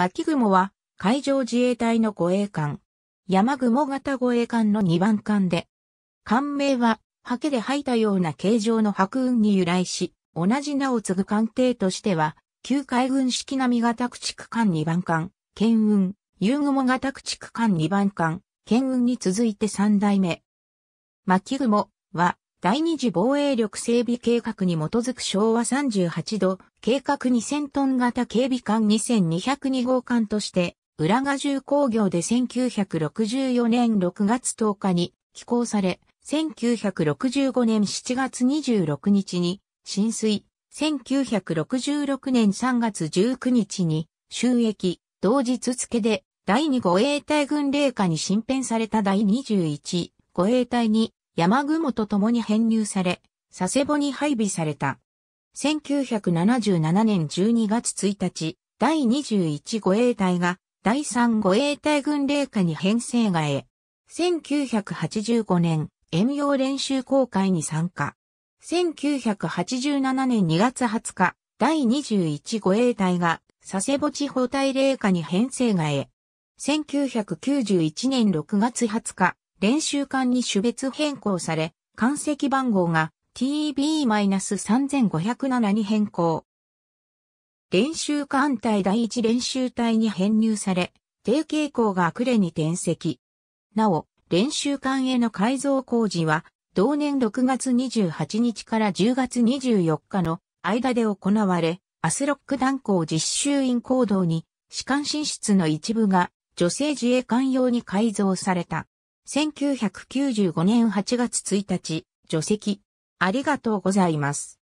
巻雲は海上自衛隊の護衛艦。山雲型護衛艦の2番艦で。艦名は、ハケで吐いたような形状の白雲に由来し、同じ名を継ぐ艦艇としては、旧海軍式波型駆逐艦2番艦、剣雲、夕雲型駆逐艦2番艦、剣雲に続いて3代目。巻雲は、第二次防衛力整備計画に基づく昭和38度、計画2000トン型警備艦2202号艦として、浦賀重工業で1964年6月10日に寄港され、1965年7月26日に浸水、1966年3月19日に収益、同日付で第2護衛隊軍令下に新編された第21護衛隊に山雲と共に編入され、佐世保に配備された。1977年12月1日、第21護衛隊が第3護衛隊軍令下に編成がえ、1985年、遠洋練習公開に参加。1987年2月20日、第21護衛隊が佐世保地方隊令下に編成がえ、1991年6月20日、練習管に種別変更され、関石番号が TB-3507 に変更。練習艦隊第一練習隊に編入され、低傾向が呉に転籍。なお、練習艦への改造工事は、同年6月28日から10月24日の間で行われ、アスロック弾行実習員行動に、士官進出の一部が女性自衛官用に改造された。1995年8月1日、除籍。ありがとうございます。